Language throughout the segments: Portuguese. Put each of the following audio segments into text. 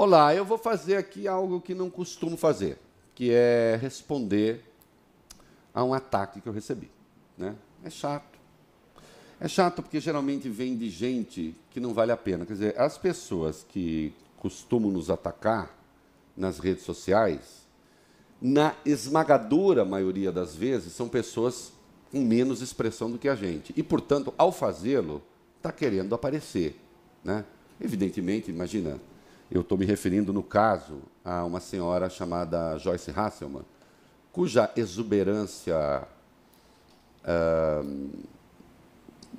Olá, eu vou fazer aqui algo que não costumo fazer, que é responder a um ataque que eu recebi. Né? É chato. É chato porque geralmente vem de gente que não vale a pena. Quer dizer, as pessoas que costumam nos atacar nas redes sociais, na esmagadora maioria das vezes, são pessoas com menos expressão do que a gente. E, portanto, ao fazê-lo, está querendo aparecer. Né? Evidentemente, imagina, eu estou me referindo, no caso, a uma senhora chamada Joyce Hasselman, cuja exuberância uh,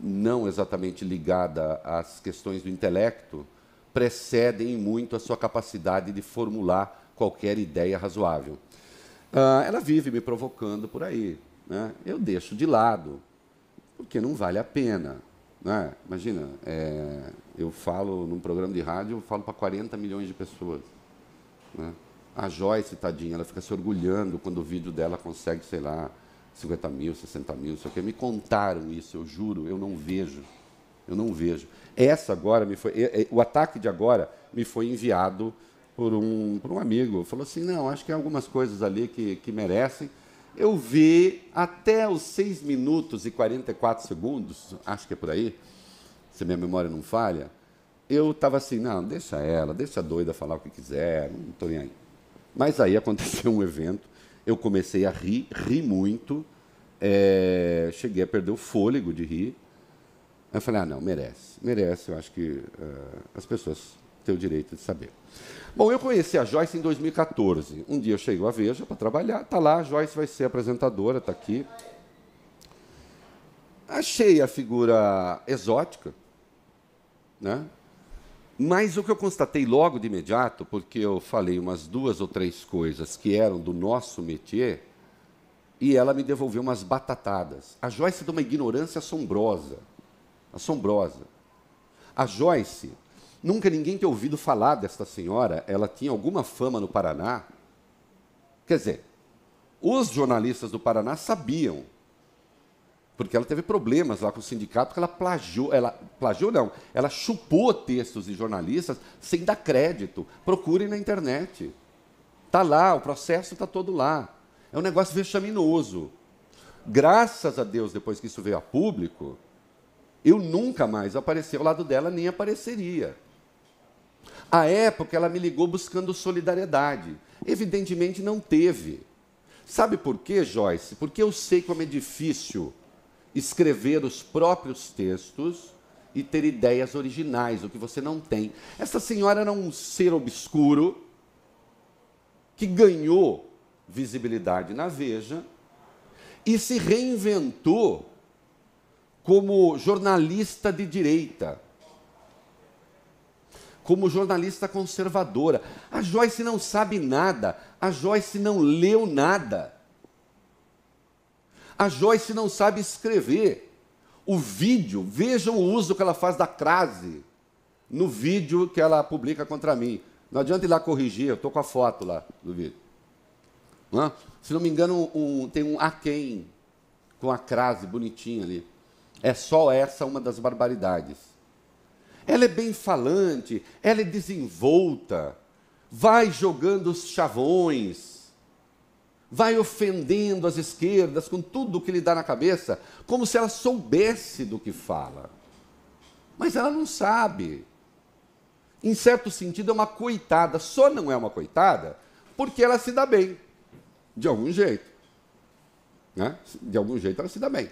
não exatamente ligada às questões do intelecto precedem muito a sua capacidade de formular qualquer ideia razoável. Uh, ela vive me provocando por aí. Né? Eu deixo de lado, porque não vale a pena. Né? Imagina, é, eu falo num programa de rádio, eu falo para 40 milhões de pessoas. Né? A Joyce, tadinha, ela fica se orgulhando quando o vídeo dela consegue, sei lá, 50 mil, 60 mil, sei o quê. Me contaram isso, eu juro, eu não vejo. Eu não vejo. Essa agora me foi. O ataque de agora me foi enviado por um, por um amigo. Falou assim: não, acho que há é algumas coisas ali que, que merecem eu vi até os 6 minutos e 44 segundos, acho que é por aí, se minha memória não falha, eu estava assim, não, deixa ela, deixa a doida falar o que quiser, não estou nem aí. Mas aí aconteceu um evento, eu comecei a rir, ri muito, é, cheguei a perder o fôlego de rir. Eu falei, ah, não, merece, merece, eu acho que uh, as pessoas ter o direito de saber. Bom, eu conheci a Joyce em 2014. Um dia eu cheguei à Veja para trabalhar, está lá, a Joyce vai ser apresentadora, está aqui. Achei a figura exótica, né? Mas o que eu constatei logo de imediato, porque eu falei umas duas ou três coisas que eram do nosso métier, e ela me devolveu umas batatadas. A Joyce é de uma ignorância assombrosa. Assombrosa. A Joyce Nunca ninguém tinha ouvido falar desta senhora, ela tinha alguma fama no Paraná. Quer dizer, os jornalistas do Paraná sabiam, porque ela teve problemas lá com o sindicato, porque ela plagiou, ela plagiou não, ela chupou textos de jornalistas sem dar crédito. Procurem na internet. Está lá, o processo está todo lá. É um negócio vexaminoso. Graças a Deus, depois que isso veio a público, eu nunca mais apareci ao lado dela, nem apareceria. À época, ela me ligou buscando solidariedade. Evidentemente, não teve. Sabe por quê, Joyce? Porque eu sei como é difícil escrever os próprios textos e ter ideias originais, o que você não tem. Essa senhora era um ser obscuro que ganhou visibilidade na Veja e se reinventou como jornalista de direita como jornalista conservadora. A Joyce não sabe nada, a Joyce não leu nada. A Joyce não sabe escrever. O vídeo, vejam o uso que ela faz da crase no vídeo que ela publica contra mim. Não adianta ir lá corrigir, eu estou com a foto lá do vídeo. Não? Se não me engano, um, tem um aquém com a crase bonitinha ali. É só essa uma das barbaridades ela é bem falante, ela é desenvolta, vai jogando os chavões, vai ofendendo as esquerdas com tudo o que lhe dá na cabeça, como se ela soubesse do que fala. Mas ela não sabe. Em certo sentido, é uma coitada, só não é uma coitada porque ela se dá bem, de algum jeito. Né? De algum jeito ela se dá bem.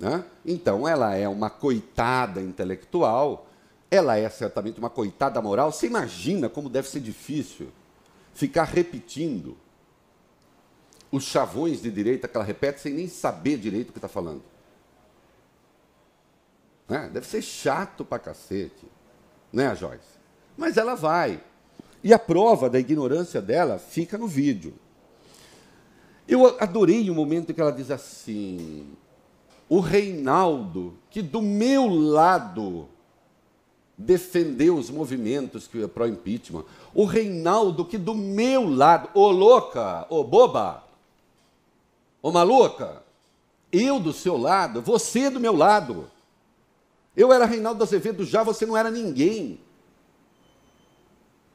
Né? Então, ela é uma coitada intelectual ela é certamente uma coitada moral. Você imagina como deve ser difícil ficar repetindo os chavões de direita que ela repete sem nem saber direito o que está falando. Né? Deve ser chato pra cacete, né, Joyce? Mas ela vai. E a prova da ignorância dela fica no vídeo. Eu adorei o momento em que ela diz assim: o Reinaldo, que do meu lado defendeu os movimentos que é pro impeachment. O Reinaldo que do meu lado, ô louca, ô boba, ô maluca, eu do seu lado, você do meu lado. Eu era Reinaldo Azevedo já, você não era ninguém.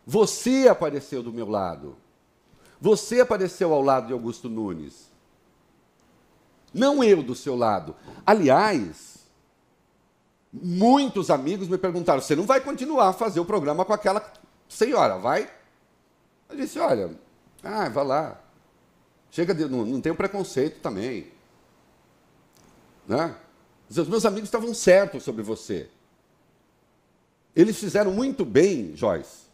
Você apareceu do meu lado. Você apareceu ao lado de Augusto Nunes. Não eu do seu lado. Aliás, Muitos amigos me perguntaram: você não vai continuar a fazer o programa com aquela senhora, vai? Eu disse: olha, ah, vai lá. Chega de. Não, não tem preconceito também. Né? Os meus amigos estavam certos sobre você. Eles fizeram muito bem, Joyce,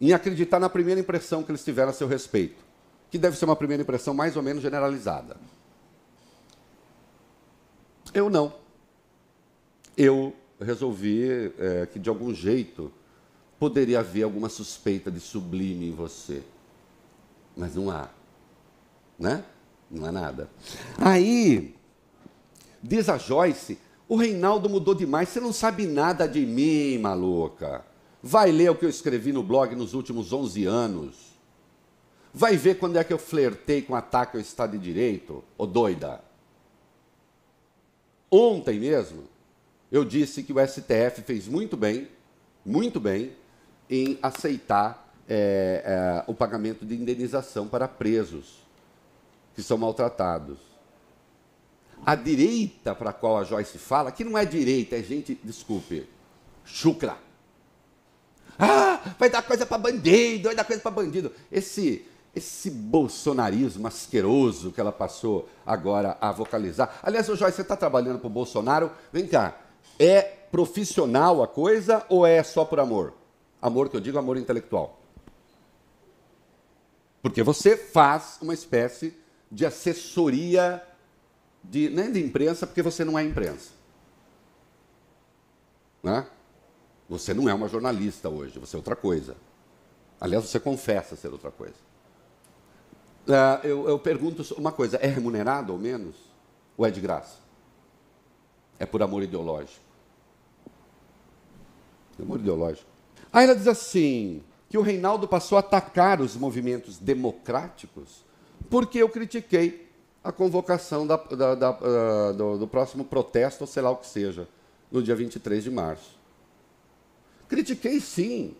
em acreditar na primeira impressão que eles tiveram a seu respeito, que deve ser uma primeira impressão mais ou menos generalizada. Eu não eu resolvi é, que, de algum jeito, poderia haver alguma suspeita de sublime em você. Mas não há. Né? Não há nada. Aí, diz a Joyce, o Reinaldo mudou demais, você não sabe nada de mim, maluca. Vai ler o que eu escrevi no blog nos últimos 11 anos. Vai ver quando é que eu flertei com ataque ao Estado de Direito, ô doida. Ontem mesmo, eu disse que o STF fez muito bem, muito bem, em aceitar é, é, o pagamento de indenização para presos que são maltratados. A direita para a qual a Joyce fala, que não é direita, é gente, desculpe, chucra. Ah, vai dar coisa para bandido, vai dar coisa para bandido. Esse esse bolsonarismo asqueroso que ela passou agora a vocalizar. Aliás, Joyce, você está trabalhando para o Bolsonaro? Vem cá, é profissional a coisa ou é só por amor? Amor que eu digo, amor intelectual. Porque você faz uma espécie de assessoria de, nem né, de imprensa, porque você não é imprensa. Né? Você não é uma jornalista hoje, você é outra coisa. Aliás, você confessa ser outra coisa. Uh, eu, eu pergunto uma coisa: é remunerado ou menos? Ou é de graça? É por amor ideológico? Demoro ideológico. Aí ela diz assim: que o Reinaldo passou a atacar os movimentos democráticos porque eu critiquei a convocação da, da, da, ah, do, do, próximo protesto, ou sei lá o que seja, no dia 23 de março. Critiquei sim,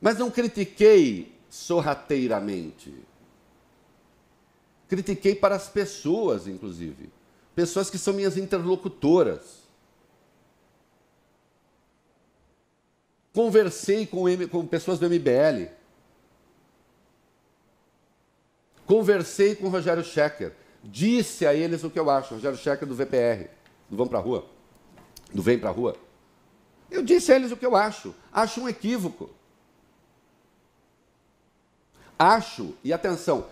mas não critiquei sorrateiramente. Critiquei para as pessoas, inclusive. Pessoas que são minhas interlocutoras. Conversei com, com pessoas do MBL. Conversei com o Rogério Schecker. Disse a eles o que eu acho. Rogério Schecker do VPR, do Vão a Rua. Do Vem Pra Rua. Eu disse a eles o que eu acho. Acho um equívoco. Acho, e atenção,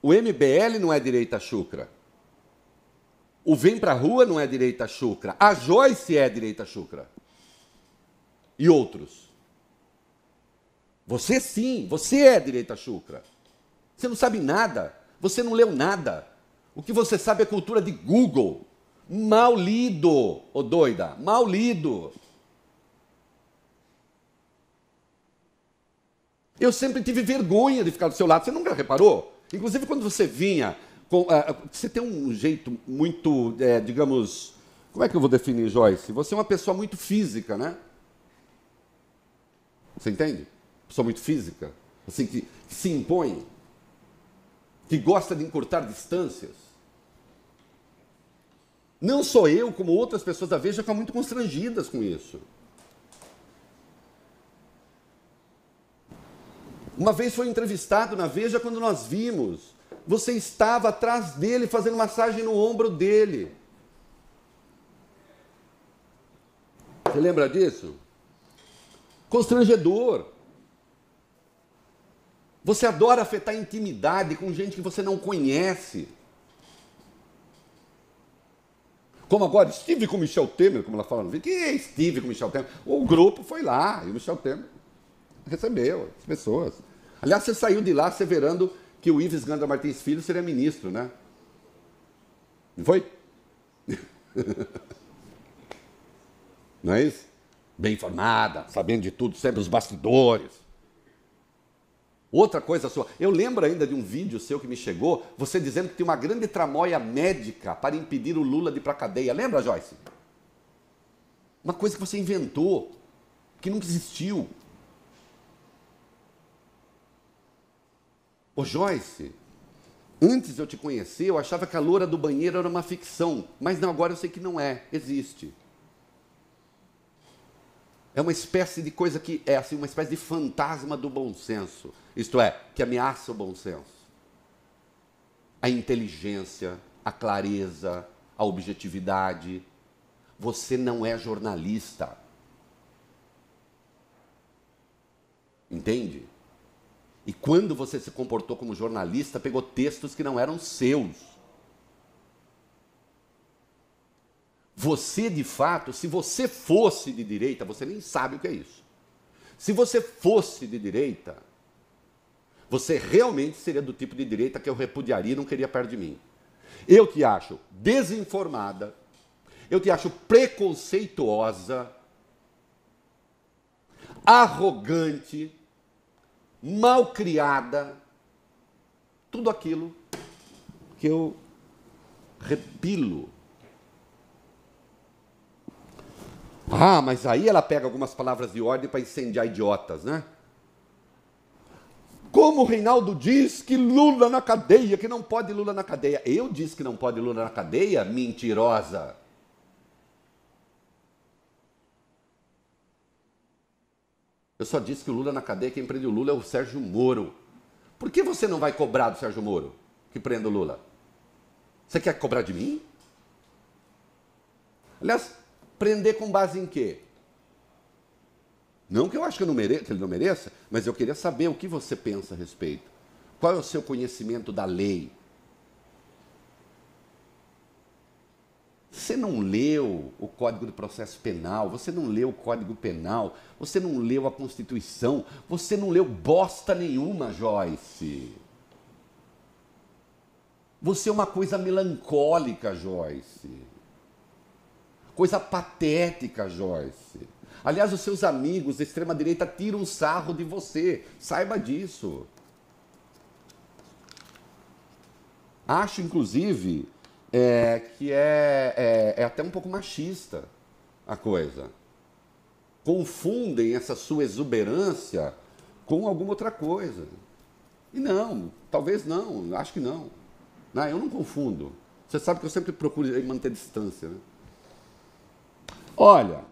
o MBL não é direita chucra. O Vem Pra Rua não é direita chucra. A Joyce é direita chucra e outros. Você sim, você é direita chucra. Você não sabe nada, você não leu nada. O que você sabe é cultura de Google. Mal lido, ô oh doida, mal lido. Eu sempre tive vergonha de ficar do seu lado, você nunca reparou? Inclusive quando você vinha, com, ah, você tem um jeito muito, é, digamos, como é que eu vou definir, Joyce? Você é uma pessoa muito física, né? Você entende? Pessoa muito física, assim, que, que se impõe, que gosta de encurtar distâncias. Não só eu, como outras pessoas da Veja ficam muito constrangidas com isso. Uma vez foi entrevistado na Veja quando nós vimos. Você estava atrás dele fazendo massagem no ombro dele. Você lembra disso? constrangedor. Você adora afetar intimidade com gente que você não conhece. Como agora, estive com Michel Temer, como ela fala no vídeo. Que é estive com Michel Temer? O grupo foi lá e o Michel Temer recebeu as pessoas. Aliás, você saiu de lá asseverando que o Ives Gandra Martins Filho seria ministro, né? Não foi? Não é isso? bem informada, sabendo de tudo, sempre os bastidores. Outra coisa sua, eu lembro ainda de um vídeo seu que me chegou, você dizendo que tem uma grande tramóia médica para impedir o Lula de ir para a cadeia. Lembra, Joyce? Uma coisa que você inventou, que nunca existiu. Ô Joyce, antes eu te conhecer, eu achava que a loura do banheiro era uma ficção, mas não, agora eu sei que não é, existe. É uma espécie de coisa que é assim, uma espécie de fantasma do bom senso. Isto é, que ameaça o bom senso. A inteligência, a clareza, a objetividade. Você não é jornalista. Entende? E quando você se comportou como jornalista, pegou textos que não eram seus. Você, de fato, se você fosse de direita, você nem sabe o que é isso. Se você fosse de direita, você realmente seria do tipo de direita que eu repudiaria e não queria perto de mim. Eu te acho desinformada, eu te acho preconceituosa, arrogante, mal criada, tudo aquilo que eu repilo Ah, mas aí ela pega algumas palavras de ordem para incendiar idiotas, né? Como o Reinaldo diz que Lula na cadeia, que não pode Lula na cadeia. Eu disse que não pode Lula na cadeia? Mentirosa. Eu só disse que o Lula na cadeia, quem prende o Lula é o Sérgio Moro. Por que você não vai cobrar do Sérgio Moro que prenda o Lula? Você quer cobrar de mim? Aliás, Prender com base em quê? Não que eu acho que, eu não mereça, que ele não mereça, mas eu queria saber o que você pensa a respeito. Qual é o seu conhecimento da lei? Você não leu o Código do Processo Penal, você não leu o Código Penal, você não leu a Constituição, você não leu bosta nenhuma, Joyce. Você é uma coisa melancólica, Joyce. Coisa patética, Joyce. Aliás, os seus amigos da extrema-direita tiram sarro de você. Saiba disso. Acho, inclusive, é, que é, é, é até um pouco machista a coisa. Confundem essa sua exuberância com alguma outra coisa. E não, talvez não, acho que não. não né, eu não confundo. Você sabe que eu sempre procuro manter distância. Né? Olha,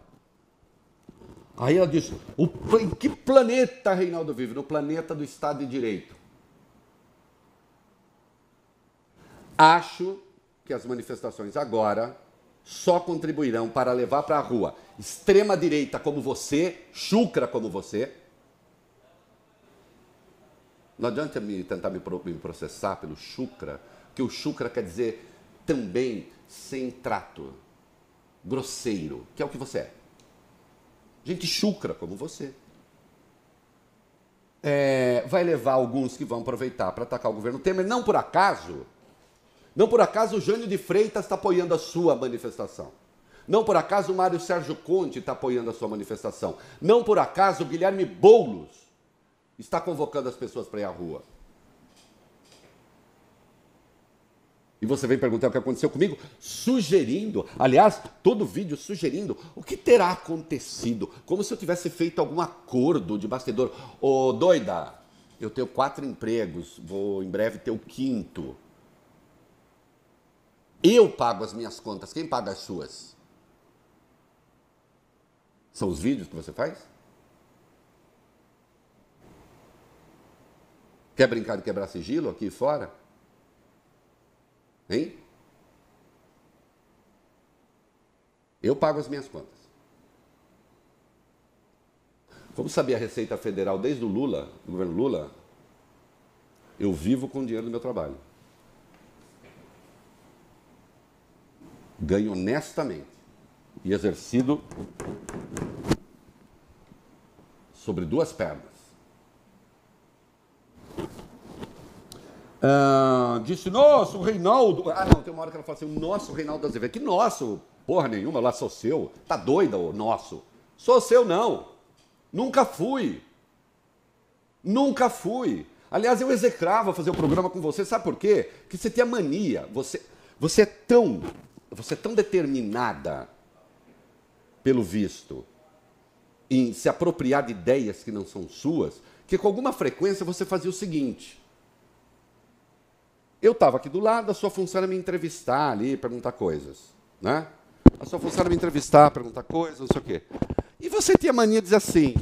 aí ela disse: o, em que planeta Reinaldo vive? No planeta do Estado de Direito. Acho que as manifestações agora só contribuirão para levar para a rua extrema-direita como você, chucra como você. Não adianta me tentar me processar pelo chucra, que o chucra quer dizer também sem trato grosseiro, que é o que você é. Gente chucra como você. É, vai levar alguns que vão aproveitar para atacar o governo Temer, não por acaso. Não por acaso o Jânio de Freitas está apoiando a sua manifestação. Não por acaso o Mário Sérgio Conte está apoiando a sua manifestação. Não por acaso o Guilherme Boulos está convocando as pessoas para ir à rua. E você vem perguntar o que aconteceu comigo, sugerindo, aliás, todo vídeo sugerindo o que terá acontecido, como se eu tivesse feito algum acordo de bastidor. Ô, doida, eu tenho quatro empregos, vou em breve ter o quinto. Eu pago as minhas contas, quem paga as suas? São os vídeos que você faz? Quer brincar de quebrar sigilo aqui fora? Hein? Eu pago as minhas contas. Vamos saber a Receita Federal desde o Lula, do governo Lula? Eu vivo com o dinheiro do meu trabalho. Ganho honestamente e exercido sobre duas pernas. Uh, disse, nosso Reinaldo. Ah, não, tem uma hora que ela fala assim: o nosso Reinaldo Azevedo. É que nosso? Porra nenhuma, lá sou seu. Tá doida, o nosso. Sou seu, não. Nunca fui. Nunca fui. Aliás, eu execrava fazer o um programa com você, sabe por quê? Porque você tem a mania. Você, você é tão. Você é tão determinada, pelo visto, em se apropriar de ideias que não são suas, que com alguma frequência você fazia o seguinte eu estava aqui do lado, a sua função era me entrevistar ali, perguntar coisas. Né? A sua função era me entrevistar, perguntar coisas, não sei o quê. E você tinha mania de dizer assim,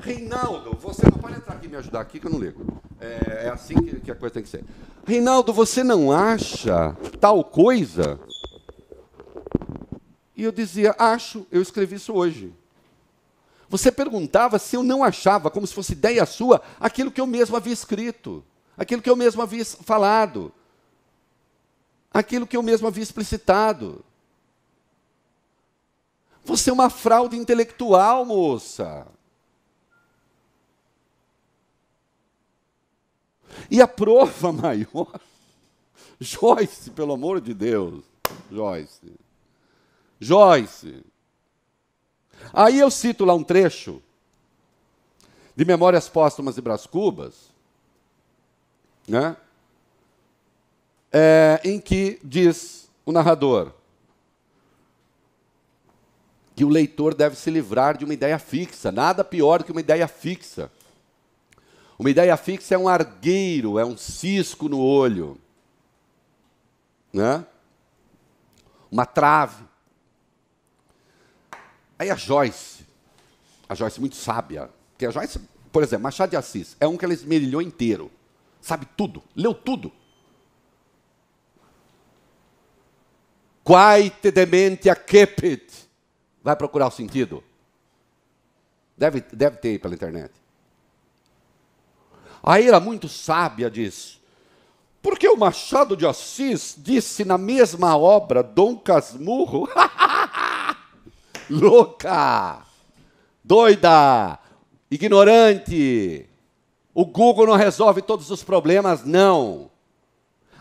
Reinaldo, você não pode entrar aqui e me ajudar aqui, que eu não ligo. É, é assim que, que, a coisa tem que ser. Reinaldo, você não acha tal coisa? E eu dizia, acho, eu escrevi isso hoje. Você perguntava se eu não achava, como se fosse ideia sua, aquilo que eu mesmo havia escrito aquilo que eu mesmo havia falado, aquilo que eu mesmo havia explicitado. Você é uma fraude intelectual, moça. E a prova maior, Joyce, pelo amor de Deus, Joyce. Joyce. Aí eu cito lá um trecho de Memórias Póstumas de Brás Cubas, né? É, em que diz o narrador que o leitor deve se livrar de uma ideia fixa, nada pior do que uma ideia fixa. Uma ideia fixa é um argueiro, é um cisco no olho, né? uma trave. Aí a Joyce, a Joyce muito sábia, porque a Joyce, por exemplo, Machado de Assis, é um que ela esmerilhou inteiro sabe tudo, leu tudo. Quaite demente a kepit. Vai procurar o sentido. Deve, deve ter aí pela internet. A era muito sábia diz: porque o Machado de Assis disse na mesma obra Dom Casmurro? Louca! Doida! Ignorante! O Google não resolve todos os problemas, não.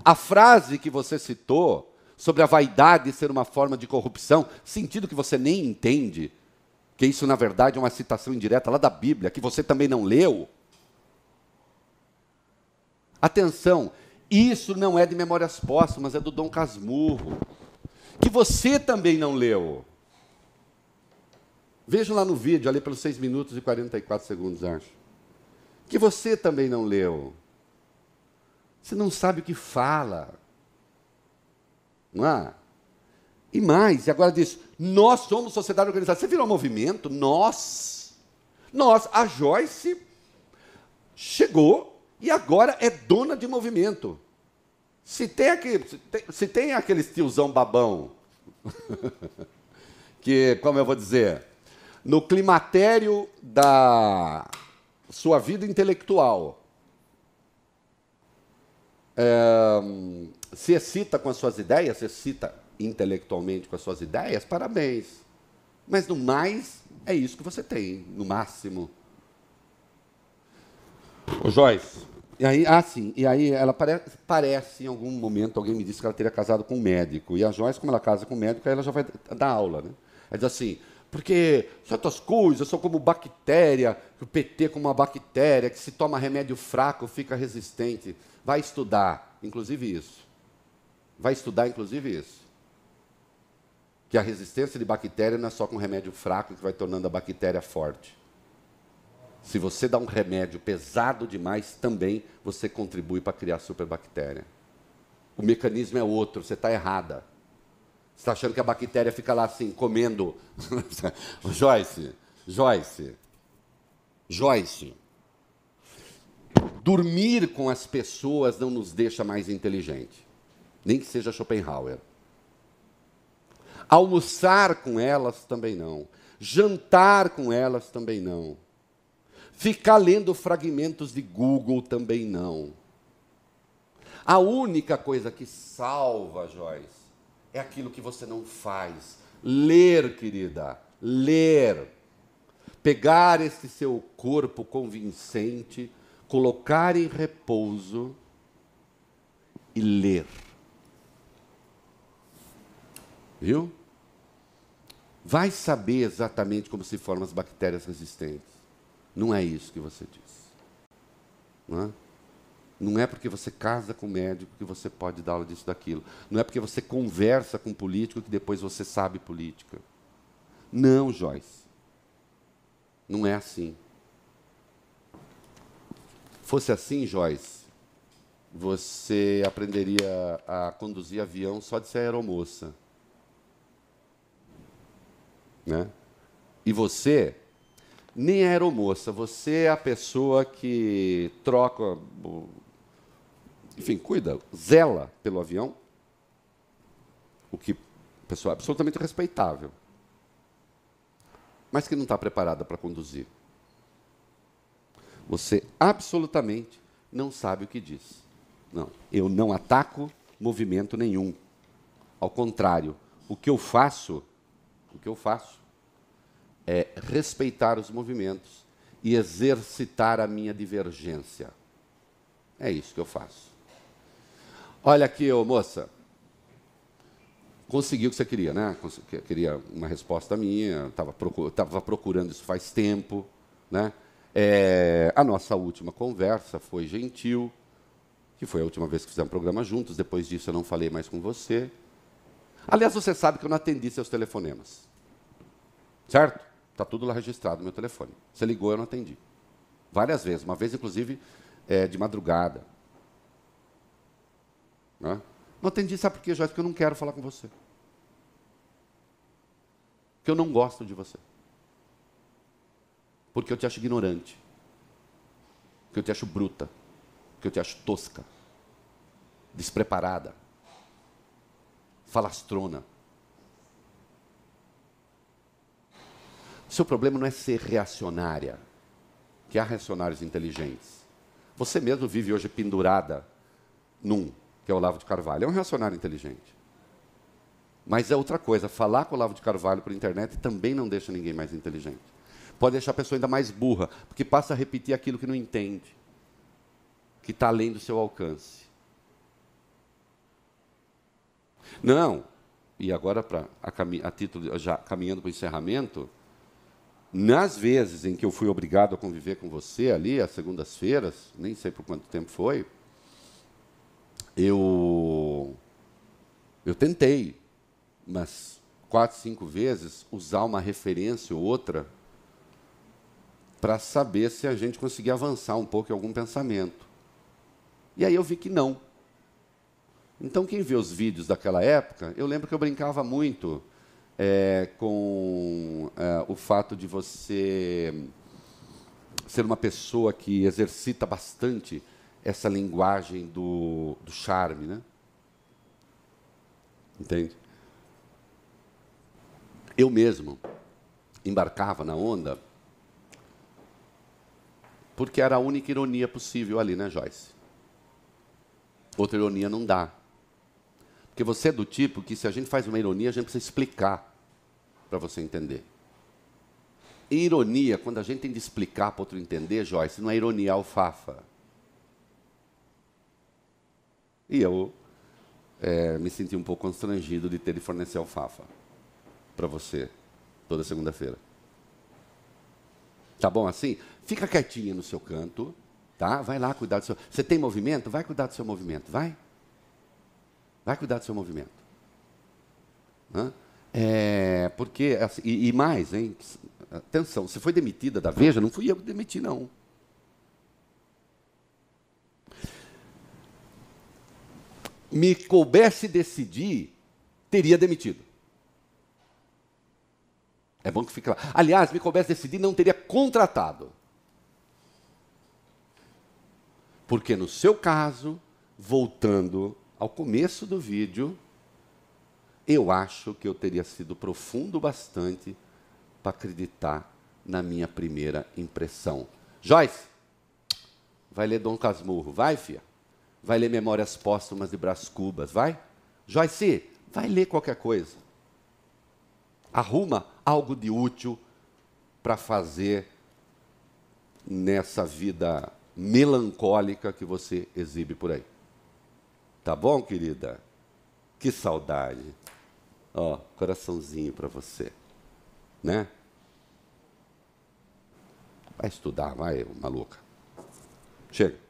A frase que você citou sobre a vaidade ser uma forma de corrupção, sentido que você nem entende, que isso na verdade é uma citação indireta lá da Bíblia, que você também não leu. Atenção, isso não é de Memórias Póstumas, é do Dom Casmurro, que você também não leu. Veja lá no vídeo, ali pelos 6 minutos e 44 segundos, acho que você também não leu. Você não sabe o que fala. Não é? E mais, e agora diz: nós somos sociedade organizada. Você virou um movimento? Nós. Nós. A Joyce chegou e agora é dona de movimento. Se tem, aquele, se tem, se tem aqueles tiozão babão, que, como eu vou dizer, no climatério da sua vida intelectual, é, se excita com as suas ideias, se excita intelectualmente com as suas ideias, parabéns. Mas no mais, é isso que você tem, no máximo. Ô Joyce, e aí, ah, sim, e aí ela parece, parece, em algum momento, alguém me disse que ela teria casado com um médico. E a Joyce, como ela casa com um médico, aí ela já vai dar aula, né? Ela diz assim, porque certas coisas são como bactéria, o PT é como uma bactéria que se toma remédio fraco fica resistente. Vai estudar, inclusive isso. Vai estudar, inclusive isso. Que a resistência de bactéria não é só com remédio fraco que vai tornando a bactéria forte. Se você dá um remédio pesado demais, também você contribui para criar superbactéria. O mecanismo é outro, você está errada. Você está achando que a bactéria fica lá assim, comendo? Joyce, Joyce, Joyce. Dormir com as pessoas não nos deixa mais inteligente, nem que seja Schopenhauer. Almoçar com elas também não. Jantar com elas também não. Ficar lendo fragmentos de Google também não. A única coisa que salva, Joyce, é aquilo que você não faz. Ler, querida, ler. Pegar esse seu corpo convincente, colocar em repouso e ler. Viu? Vai saber exatamente como se formam as bactérias resistentes. Não é isso que você diz. Não é? Não é porque você casa com médico que você pode dar aula disso, daquilo. Não é porque você conversa com político que depois você sabe política. Não, Joyce. Não é assim. Fosse assim, Joyce, você aprenderia a conduzir avião só de ser aeromoça. Né? E você nem é aeromoça, você é a pessoa que troca enfim, cuida, zela pelo avião, o que, pessoal, é absolutamente respeitável, mas que não está preparada para conduzir. Você absolutamente não sabe o que diz. Não, eu não ataco movimento nenhum. Ao contrário, o que eu faço, o que eu faço é respeitar os movimentos e exercitar a minha divergência. É isso que eu faço. Olha aqui, ô moça. Conseguiu o que você queria, né? Queria uma resposta minha, estava procurando, procurando isso faz tempo, né? É, a nossa última conversa foi gentil, que foi a última vez que fizemos um programa juntos. Depois disso, eu não falei mais com você. Aliás, você sabe que eu não atendi seus telefonemas. Certo? Está tudo lá registrado no meu telefone. Você ligou, eu não atendi. Várias vezes. Uma vez, inclusive, é, de madrugada. Né? Não atendi, sabe por quê, Joyce? Porque eu não quero falar com você. Porque eu não gosto de você. Porque eu te acho ignorante. Porque eu te acho bruta. Porque eu te acho tosca. Despreparada. Falastrona. seu problema não é ser reacionária, que há reacionários inteligentes. Você mesmo vive hoje pendurada num que é o Olavo de Carvalho. É um reacionário inteligente. Mas é outra coisa, falar com o Olavo de Carvalho por internet também não deixa ninguém mais inteligente. Pode deixar a pessoa ainda mais burra, porque passa a repetir aquilo que não entende, que está além do seu alcance. Não, e agora pra, a, a título já caminhando para o encerramento, nas vezes em que eu fui obrigado a conviver com você ali, às segundas-feiras, nem sei por quanto tempo foi, eu, eu tentei umas quatro, cinco vezes usar uma referência ou outra para saber se a gente conseguia avançar um pouco em algum pensamento. E aí eu vi que não. Então, quem vê os vídeos daquela época, eu lembro que eu brincava muito é, com é, o fato de você ser uma pessoa que exercita bastante essa linguagem do, do charme, né? Entende? Eu mesmo embarcava na onda porque era a única ironia possível ali, né, Joyce? Outra ironia não dá. Porque você é do tipo que, se a gente faz uma ironia, a gente precisa explicar para você entender. E ironia, quando a gente tem de explicar para outro entender, Joyce, não é ironia alfafa. E eu é, me senti um pouco constrangido de ter de fornecer alfafa para você toda segunda-feira. Tá bom assim? Fica quietinha no seu canto, tá? Vai lá cuidar do seu. Você tem movimento? Vai cuidar do seu movimento, vai. Vai cuidar do seu movimento. Hã? É, porque, assim, e, e mais, hein? Atenção, você foi demitida da Veja? Não fui eu que demiti, não. me coubesse decidir, teria demitido. É bom que fique lá. Aliás, me coubesse decidir, não teria contratado. Porque no seu caso, voltando ao começo do vídeo, eu acho que eu teria sido profundo bastante para acreditar na minha primeira impressão. Joyce, vai ler Dom Casmurro, vai, Fia? vai ler Memórias Póstumas de Brás Cubas, vai? Joyce, vai ler qualquer coisa. Arruma algo de útil para fazer nessa vida melancólica que você exibe por aí. Tá bom, querida? Que saudade. Ó, coraçãozinho para você. Né? Vai estudar, vai, maluca. Chega.